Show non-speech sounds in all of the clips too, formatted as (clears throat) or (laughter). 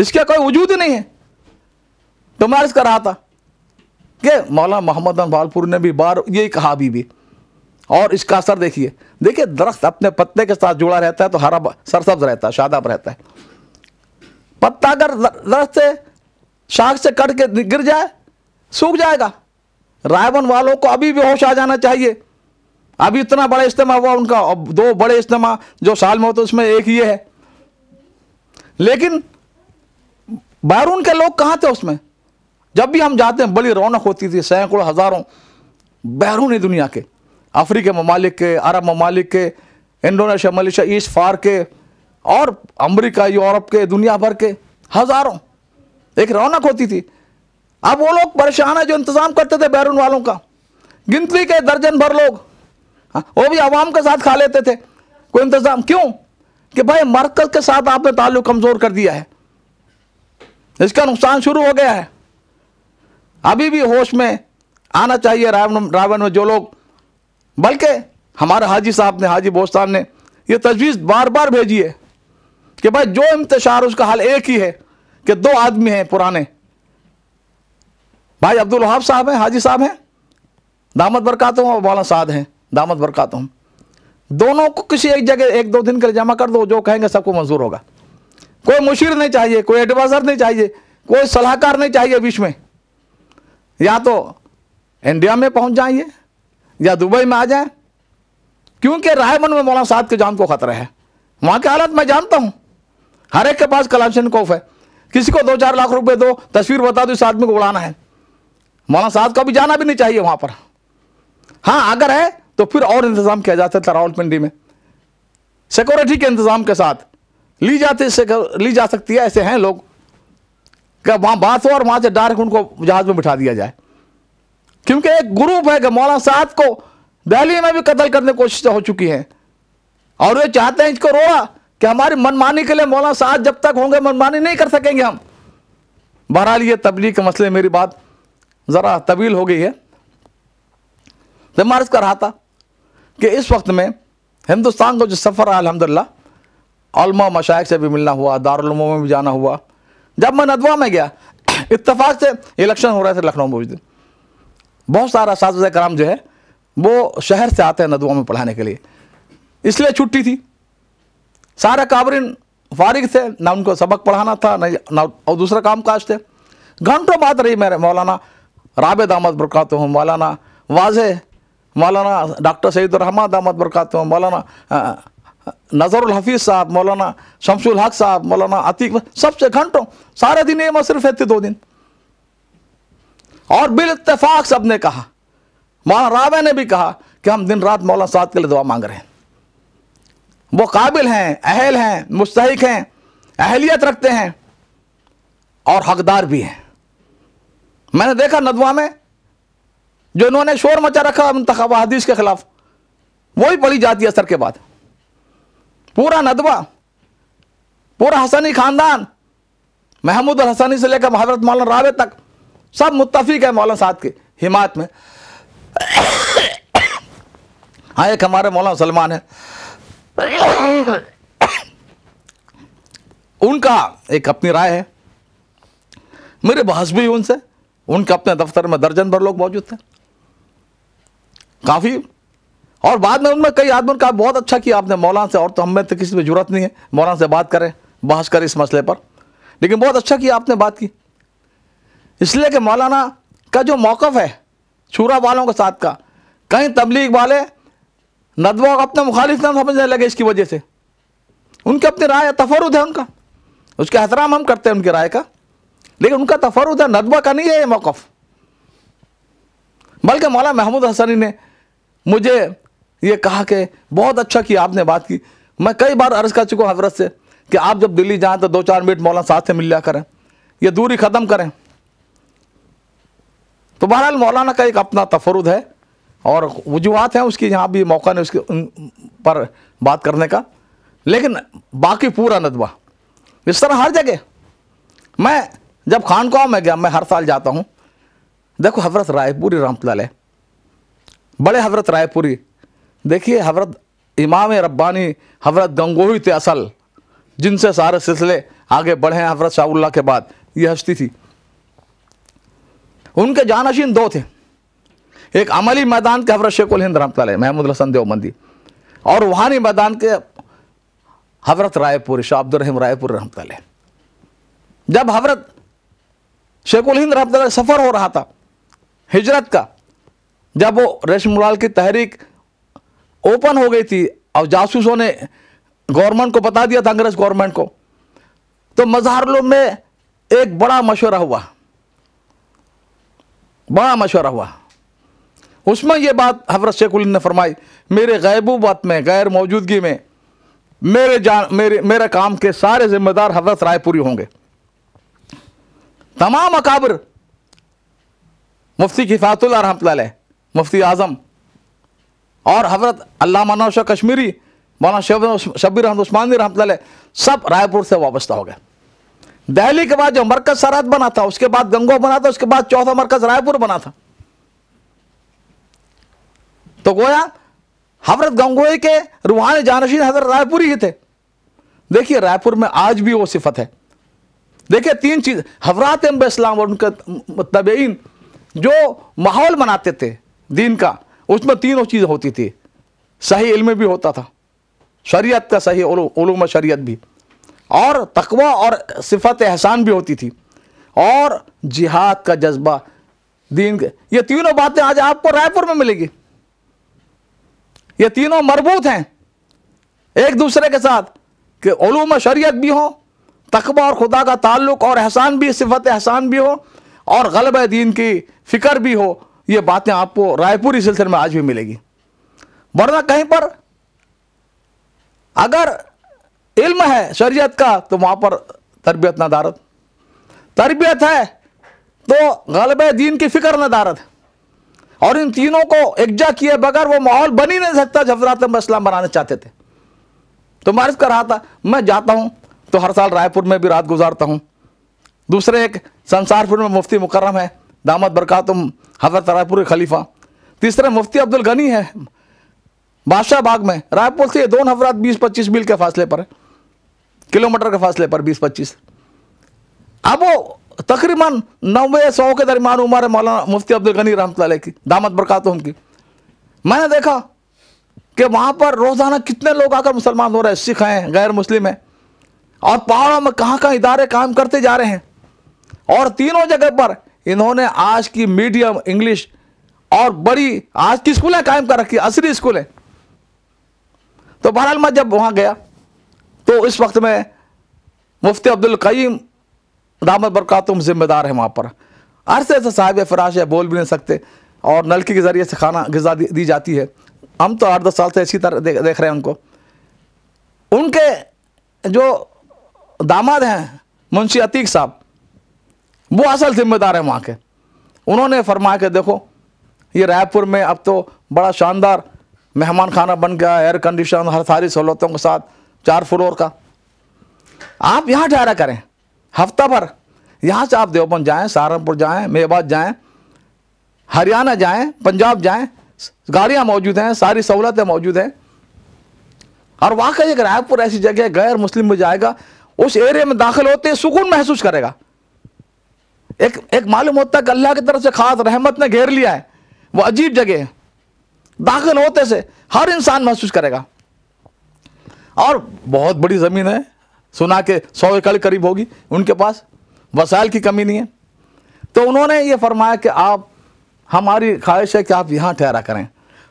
इसका कोई वजूद ही नहीं है तो मैं अर्ज कर रहा था कि मौला मोहम्मद भालपुर ने भी बार यही कहा अभी भी और इसका असर देखिए देखिए दरख्त अपने पत्ते के साथ जुड़ा रहता है तो हरा सरसब्ज रहता है शादाब रहता है पत्ता अगर दरख्त से शाख से कट के गिर जाए सूख जाएगा रायबन वालों को अभी भी होश आ जाना चाहिए अभी इतना बड़ा इज्तम हुआ उनका दो बड़े इज्तम जो साल में होते उसमें एक ये है लेकिन बैरून के लोग कहाँ थे उसमें जब भी हम जाते हैं बड़ी रौनक होती थी सैकड़ों हज़ारों बैरूनी दुनिया के अफ्रीकी ममालिक के अरब ममालिक के इंडोनेशिया मलेशिया ईस्ट फार के और अमरीका यूरोप के दुनिया भर के हज़ारों एक रौनक होती थी अब वो लोग परेशान है जो इंतज़ाम करते थे बैरून वालों का गिनती के दर्जन भर लोग हाँ, वो भी आवाम के साथ खा लेते थे कोई इंतज़ाम क्यों कि भाई मरकज़ के साथ आपने ताल्लुक कमज़ोर कर दिया है इसका नुकसान शुरू हो गया है अभी भी होश में आना चाहिए रावण रावण में जो लोग बल्कि हमारे हाजी साहब ने हाजी बोस्तान ने ये तजवीज़ बार बार भेजी है कि भाई जो इंतशार उसका हाल एक ही है कि दो आदमी हैं पुराने भाई अब्दुल हाफ साहब हैं हाजी साहब हैं दामद हूँ और मौलाना साद हैं दामद हूँ दोनों को किसी एक जगह एक दो दिन के लिए जमा कर दो जो कहेंगे सबको मंजूर होगा कोई मुशीर नहीं चाहिए कोई एडवाइज़र नहीं चाहिए कोई सलाहकार नहीं चाहिए विश्व में या तो इंडिया में पहुंच जाइए या दुबई में आ जाए क्योंकि रायबन में मौलाना साहब के जान को खतरा है वहां की हालत मैं जानता हूं हर एक के पास कलाशन कोफ है किसी को दो चार लाख रुपए दो तस्वीर बता दो इस आदमी को उड़ाना है मौलाना साहब का भी जाना भी नहीं चाहिए वहाँ पर हाँ अगर है तो फिर और इंतज़ाम किया जाता है रावलपिंडी में सिक्योरिटी के इंतज़ाम के साथ ली जाते से ली जा सकती है ऐसे हैं लोग क्या वहाँ बात हो और वहाँ से डायरेक्ट उनको जहाज में बिठा दिया जाए क्योंकि एक ग्रुप है कि मौलाना साहब को दहली में भी कत्ल करने की कोशिश हो चुकी है और वे चाहते हैं इसको रोड़ा कि हमारी मनमानी के लिए मौलाना साहब जब तक होंगे मनमानी नहीं कर सकेंगे हम बहरहाल ये तबलीग के मसले मेरी बात ज़रा तवील हो गई है तो मैं अर्ज़ कर रहा था कि इस वक्त में हिंदुस्तान का जो सफ़र है अलहमदिल्ला अलमा मशाइक से भी मिलना हुआ दारुलमों में भी जाना हुआ जब मैं नदवा में गया (clears throat) इतफाक से इलेक्शन हो रहे थे लखनऊ में उस दिन बहुत सारा साज कराम जो है वो शहर से आते हैं नदवा में पढ़ाने के लिए इसलिए छुट्टी थी सारे काबरिन फारिग थे ना उनको सबक पढ़ाना था ना और दूसरा काम काज थे घंटों बात रही मेरे मौलाना राबेद अहमद बुरकात हूँ मौलाना वाजे मौलाना डॉक्टर सईद अहमद बरकत हूँ मौलाना नज़रुल हफीज़ साहब मौलाना शमशुल हक साहब मौलाना अतीक सबसे घंटों सारे दिन ये मसरफ रहते दो दिन और बिल इतफाक सब ने कहा मौलाना रावे ने भी कहा कि हम दिन रात मौलाना साहब के लिए दुआ मांग रहे हैं वो काबिल हैं अहल हैं मुस्तक हैं अहलियत रखते हैं और हकदार भी हैं मैंने देखा नदवा में जो इन्होंने शोर मचा रखा इंतबा हदीस के खिलाफ वही पढ़ी जाती है असर के बाद पूरा नदवा पूरा हसनी खानदान महमूद और हसनी से लेकर हजरत मौलाना रावे तक सब मुतफिक है मौलान साहब की हिमात में हाँ एक हमारे मौलाना सलमान है उनका एक अपनी राय है मेरे बहस भी उनसे उनके अपने दफ्तर में दर्जन भर लोग मौजूद थे काफ़ी और बाद में उनमें कई आदमी कहा बहुत अच्छा किया आपने मौलाना से और तो हमें तो किसी में जरूरत नहीं है मौलाना से बात करें बहस करें इस मसले पर लेकिन बहुत अच्छा किया आपने बात की इसलिए कि मौलाना का जो मौक़ है छूरा वालों के साथ का कहीं तबलीग वाले नदवा को अपने मुखालिफ ना समझने लगे इसकी वजह से उनके अपनी राय तफरुद है उनका उसके एहतराम हम करते हैं उनकी राय का लेकिन उनका तफरुद है नदवा का नहीं है ये मौक़ बल्कि मौलाना महमूद हसनी ने मुझे ये कहा कि बहुत अच्छा किया आपने बात की मैं कई बार अर्ज़ कर चुका हूँ हजरत से कि आप जब दिल्ली जाएँ तो दो चार मिनट मौलाना साथ से मिल लिया करें यह दूरी ख़त्म करें तो बहरहाल मौलाना का एक अपना तफरुद है और वजूहत हैं उसकी यहाँ भी मौका नहीं उसके उन पर बात करने का लेकिन बाकी पूरा नदबा इस तरह हर जगह मैं जब खानकाह में गया मैं हर साल जाता हूँ देखो हजरत रायपुरी है बड़े हजरत रायपुरी देखिए हजरत इमाम रब्बानी हजरत गंगोही थे असल जिनसे सारे सिलसिले आगे बढ़े हैं हजरत शाहुल्ला के बाद ये हस्ती थी उनके जानशीन दो थे एक अमली मैदान के हजरत शेख हिंद रहमत महमूद हसन देवबंदी और वहानी मैदान के हजरत रायपुर शाह अब्दुलरहीम रायपुर रहमत जब हजरत शेख हिंद रहमत सफ़र हो रहा था हिजरत का जब वो रेशम की तहरीक ओपन हो गई थी और जासूसों ने गवर्नमेंट को बता दिया था अंग्रेज गवर्नमेंट को तो मजहारलों में एक बड़ा मशवरा हुआ बड़ा मशवरा हुआ उसमें यह बात हजरत शेखुल ने फरमाई मेरे गैबूबत में गैर मौजूदगी में मेरे जान मेरे मेरे काम के सारे जिम्मेदार हजरत रायपुरी होंगे तमाम अकाबर मुफ्ती किफातुल्ला रहमत मुफ्ती आज़म और हजरत अल्लाह मौलाना कश्मीरी मौलाना शबीर अहमद उस्मानी रहमत सब रायपुर से वाबस्ता हो गए दहली के बाद जो मरकज सरहद बना था उसके बाद गंगो बना था उसके बाद चौथा मरकज रायपुर बना था तो गोया हजरत गंगोई के रूहानी जानशीन हजरत रायपुर ही थे देखिए रायपुर में आज भी वो सिफत है देखिए तीन चीज़ हजरात इस्लाम और उनके तबेइन जो माहौल बनाते थे दीन का उसमें तीनों चीज़ होती थी सही इल्म भी होता था शरीयत का सही उलूम शरीयत भी और तकवा और सिफत एहसान भी होती थी और जिहाद का जज्बा दीन ये तीनों बातें आज आपको रायपुर में मिलेगी ये तीनों मरबूत हैं एक दूसरे के साथ कि ओलूम शरीयत भी हो तकबा और खुदा का ताल्लुक और एहसान भी सिफत एहसान भी हो और गलब दीन की फ़िक्र भी हो ये बातें आपको रायपुर इस सिलसिले में आज भी मिलेगी वरना कहीं पर अगर इल्म है शरीयत का तो वहां पर तरबियत न दारद तरबियत है तो गलब दीन की फ़िक्र न दारद और इन तीनों को एकजा किए बगैर वो माहौल बन ही नहीं सकता रात में इस्लाम बनाना चाहते थे तो मैं कर रहा था मैं जाता हूं तो हर साल रायपुर में भी रात गुजारता हूँ दूसरे एक संसारपुर में मुफ्ती मुकर्रम है दामद बरकातम हजरत रायपुर खलीफा तीसरा मुफ्ती अब्दुल गनी है बादशाह बाग में रायपुर से दोनों हजरात बीस पच्चीस मील के फासले पर है किलोमीटर के फासले पर बीस पच्चीस अब वो तकरीबन नब्बे सौ के दरमियान उम्र है मौलाना मुफ्ती अब्दुल गनी रहमत की दामद बरकातुम की मैंने देखा कि वहाँ पर रोज़ाना कितने लोग आकर मुसलमान हो रहे हैं सिख हैं गैर मुस्लिम हैं और पहाड़ों में कहाँ कहाँ इदारे काम करते जा रहे हैं और तीनों जगह पर इन्होंने आज की मीडियम इंग्लिश और बड़ी आज की स्कूलें कायम कर रखी असली स्कूलें तो बहरहाल मैं जब वहाँ गया तो इस वक्त में मुफ्ती अब्दुल कईम दामद बरकातुम जिम्मेदार है वहाँ पर अरसे से साहिब फराश है बोल भी नहीं सकते और नलकी के ज़रिए से खाना गज़ा दी, दी जाती है हम तो आठ दस साल से इसी तरह देख रहे हैं उनको उनके जो दामाद हैं मुंशी अतीक साहब वो असल जिम्मेदार है वहाँ के उन्होंने फरमाया कि देखो ये रायपुर में अब तो बड़ा शानदार मेहमान खाना बन गया एयर कंडीशन हर सारी सहूलतों के साथ चार फ्लोर का आप यहाँ ठहरा करें हफ्ता भर यहाँ से आप देवबंद जाएँ सहारनपुर जाएँ मेवात जाएँ हरियाणा जाएँ पंजाब जाएँ गाड़ियाँ मौजूद हैं सारी सहूलतें मौजूद हैं और वाकई एक रायपुर ऐसी जगह गैर मुस्लिम में जाएगा उस एरिया में दाखिल होते सुकून महसूस करेगा एक एक मालूम होता है कि अल्लाह की तरफ से खास रहमत ने घेर लिया है वो अजीब जगह है दाखिल होते से हर इंसान महसूस करेगा और बहुत बड़ी ज़मीन है सुना के सौ एकड़ करीब होगी उनके पास वसाइल की कमी नहीं है तो उन्होंने ये फरमाया कि आप हमारी ख्वाहिश है कि आप यहाँ ठहरा करें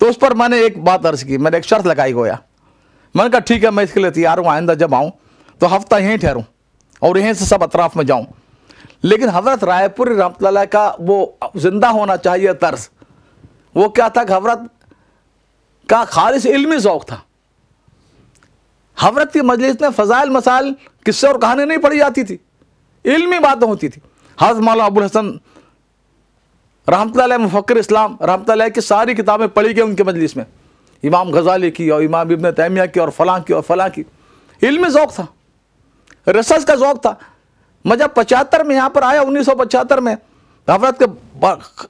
तो उस पर मैंने एक बात अर्ज़ की मैंने एक शर्त लगाई गोया मैंने कहा ठीक है मैं इसके लिए तैयार हूँ आइंदा जब आऊँ तो हफ्ता यहीं ठहरूँ और यहीं से सब अतराफ़ में जाऊँ लेकिन हजरत रायपुर रमत का वो जिंदा होना चाहिए तर्स वो क्या था कि हजरत का खालिश इल्मी शौक़ था हजरत की मजलिस में फ़जाइल मसाइल किस्से और कहानी नहीं पढ़ी जाती थी इल्मी बातें होती थी हज मौला अबुल हसन रहमत मुफक्र इस्लाम रहमत की सारी किताबें पढ़ी गई उनके मजलिस में इमाम गजाली की और इमाम इबन तैमिया की और फलां की और फलां की इल्मी शौक़ था रिसर्च का शौक़ था जब पचहत्तर में यहाँ पर आया उन्नीस सौ पचहत्तर में हफरत के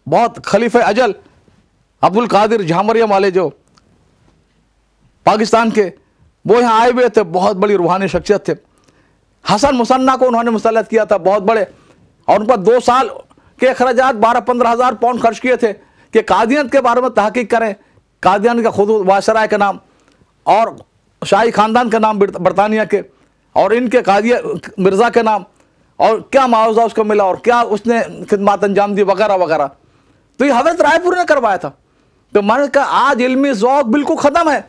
बहुत खलीफ अजल अब्दुल कादिर झामरिया वाले जो पाकिस्तान के वो यहाँ आए हुए थे बहुत बड़ी रूहानी शख्सियत थे हसन मुसन्ना को उन्होंने मुसलत किया था बहुत बड़े और उन पर दो साल के अखराज बारह पंद्रह हज़ार पाउंड खर्च किए थे कि कादियन के बारे में तहकीक करें कादियन का खुद वाशराय का नाम और शाही ख़ानदान का नाम बरतानिया के और इनके कादिया मिर्ज़ा के नाम और क्या मुआवजा उसको मिला और क्या उसने खदमात अंजाम दी वगैरह वगैरह तो ये हजरत रायपुर ने करवाया था तो मैंने का आज इलमी जौक बिल्कुल ख़त्म है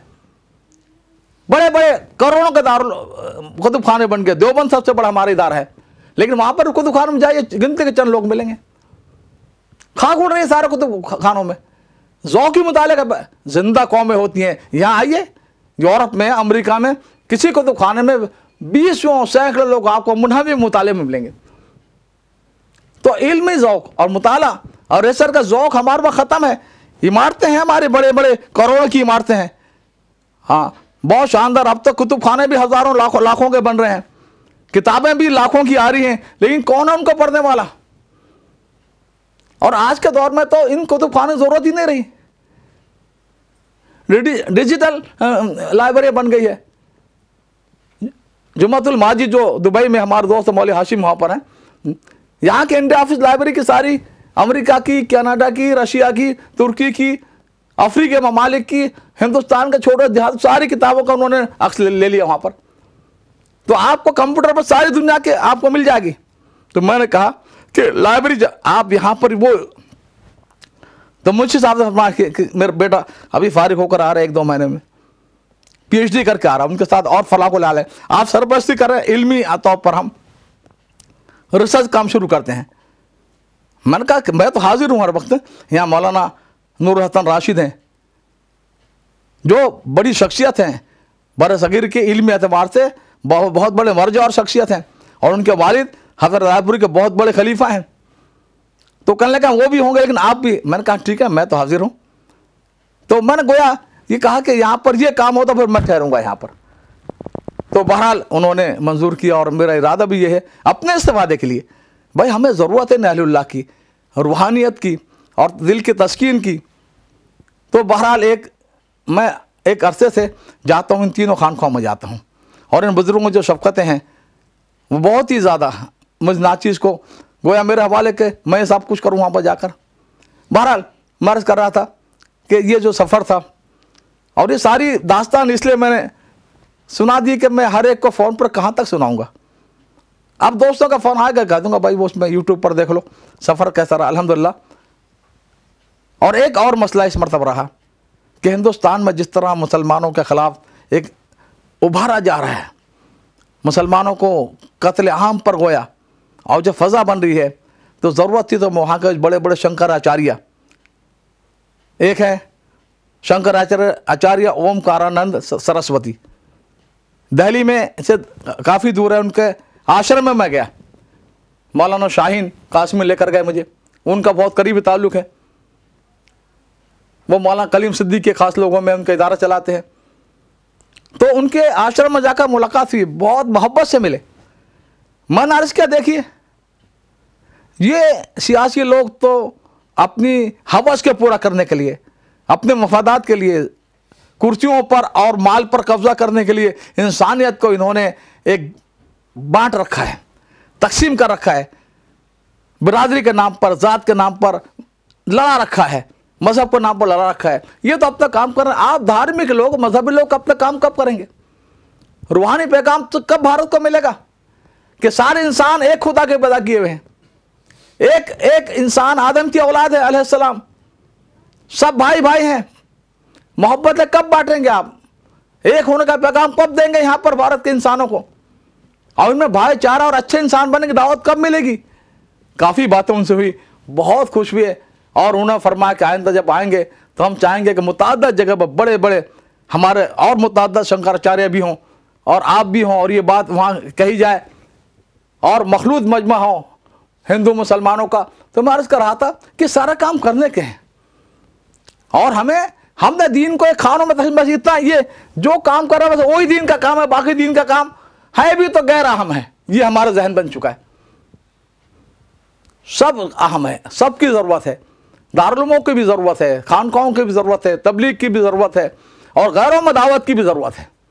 बड़े बड़े करोड़ों के दारुल कुतुब खाने बन गए देवबंद सबसे बड़ा हमारा इदार है लेकिन वहाँ पर कुतुब खानों में जाइए गिनते के चंद लोग मिलेंगे खाक उड़ रहे है सारे कुतुब खानों में जौक ही मुताल जिंदा कौमें होती हैं यहाँ आइए यूरोप में अमरीका में किसी कुतुब खाने में बीसों सैकड़ों लोग आपको मुनहवी मुताले में मिलेंगे तो इल्मी जौक और मुताला और रेसर का जौक हमारे वहाँ ख़त्म है इमारतें हैं हमारे बड़े बड़े करोड़ों की इमारतें हैं हाँ बहुत शानदार अब तक कुतुब खाने भी हज़ारों लाखों लाखों के बन रहे हैं किताबें भी लाखों की आ रही हैं लेकिन कौन है उनको पढ़ने वाला और आज के दौर में तो इन कुतुब खाने ज़रूरत ही नहीं रही डिजिटल लाइब्रेरी बन गई है जुमातुल माजी जो दुबई में हमारे दोस्त मौली हाशिम वहाँ पर हैं यहाँ के इंडिया ऑफिस लाइब्रेरी की सारी अमेरिका की कनाडा की रशिया की तुर्की की अफ्रीकी ममालिक की हिंदुस्तान के छोटे देहात सारी किताबों का उन्होंने अक्स ले लिया वहाँ पर तो आपको कंप्यूटर पर सारी दुनिया के आपको मिल जाएगी तो मैंने कहा कि लाइब्रेरी आप यहाँ पर वो तो मुझसे साहब मेरा बेटा अभी फारिग होकर आ रहा है एक दो महीने में पीएचडी करके आ रहा उनके साथ और फला को ला लें आप सरपरस्ती कर रहे हैं इलमी तौर पर हम रिसर्च काम शुरू करते हैं मैंने कहा मैं तो हाजिर हूँ हर वक्त यहाँ मौलाना नूर हसन राशिद हैं जो बड़ी शख्सियत हैं बर सगीर के इलमी एतबार से बहुत बहुत बड़े मर्ज और शख्सियत हैं और उनके वालिद हजरत रायपुरी के बहुत बड़े खलीफा हैं तो कहने लगा वो भी होंगे लेकिन आप भी मैंने कहा ठीक है मैं तो हाजिर हूँ तो मैंने गोया ये कहा कि यहाँ पर ये काम हो तो फिर मैं ठहरूंगा यहाँ पर तो बहरहाल उन्होंने मंजूर किया और मेरा इरादा भी ये है अपने इस्तेफादे के लिए भाई हमें ज़रूरत है नहलुल्ला की रूहानियत की और दिल की तस्किन की तो बहरहाल एक मैं एक अरसे से जाता हूँ इन तीनों खानखों में जाता हूँ और इन बुज़ुर्गों जो शफकतें हैं वो बहुत ही ज़्यादा मुझ नाचीज़ को गोया मेरे हवाले के मैं सब कुछ करूँ वहाँ पर जाकर बहरहाल मर्ज कर रहा था कि ये जो सफ़र था और ये सारी दास्तान इसलिए मैंने सुना दी कि मैं हर एक को फ़ोन पर कहाँ तक सुनाऊँगा अब दोस्तों का फ़ोन आएगा कह दूंगा भाई वो उसमें यूट्यूब पर देख लो सफ़र कैसा रहा अलहमदिल्ला और एक और मसला इस मरतब रहा कि हिंदुस्तान में जिस तरह मुसलमानों के ख़िलाफ़ एक उभारा जा रहा है मुसलमानों को कत्ल आम पर गोया और जब फ़ज़ा बन रही है तो ज़रूरत थी तो वहाँ के बड़े बड़े शंकराचार्य एक है शंकराचार्य आचार्य ओमकारानंद सरस्वती दिल्ली में से काफ़ी दूर है उनके आश्रम में मैं गया मौलाना शाहीन काश्मीर लेकर गए मुझे उनका बहुत करीबी ताल्लुक है वो मौलाना कलीम सिद्दीक के ख़ास लोगों में उनका इदारा चलाते हैं तो उनके आश्रम में जाकर मुलाकात हुई बहुत मोहब्बत से मिले मन अर्ज क्या देखिए ये सियासी लोग तो अपनी हवस के पूरा करने के लिए अपने मफादात के लिए कुर्सियों पर और माल पर कब्जा करने के लिए इंसानियत को इन्होंने एक बांट रखा है तकसीम कर रखा है बिरादरी के नाम पर ज़ात के नाम पर लड़ा रखा है मजहब के नाम पर लड़ा रखा है ये तो अपना काम कर रहे हैं आप धार्मिक लोग मजहबी लोग अपना काम कब करेंगे रूहानी पैगाम तो कब भारत को मिलेगा कि सारे इंसान एक खुदा के पैदा किए हुए हैं एक एक इंसान आदम की औलाद है अलैहिस्सलाम सब भाई भाई हैं मोहब्बत है कब बांटेंगे आप एक होने का पैगाम कब देंगे यहाँ पर भारत के इंसानों को और इनमें भाईचारा और अच्छे इंसान बनने की दावत कब मिलेगी काफ़ी बातें उनसे हुई बहुत खुश हुए और उन्होंने फरमाया कि आइंदा जब आएंगे तो हम चाहेंगे कि मुतद जगह पर बड़े बड़े हमारे और मुतद शंकराचार्य भी हों और आप भी हों और ये बात वहाँ कही जाए और मखलूत मजमा हो हिंदू मुसलमानों का तो मैं अर्ज़ कर रहा था कि सारा काम करने के हैं और हमें हमने दीन को एक खानों में बस इतना ये जो काम कर रहा है बस वही दीन का काम है बाकी दीन का काम है भी तो गैर अहम है ये हमारा जहन बन चुका है सब अहम है सब की ज़रूरत है दारुलमों की भी ज़रूरत है खानकाओं की भी ज़रूरत है तबलीग की भी ज़रूरत है और गैरों में दावत की भी ज़रूरत है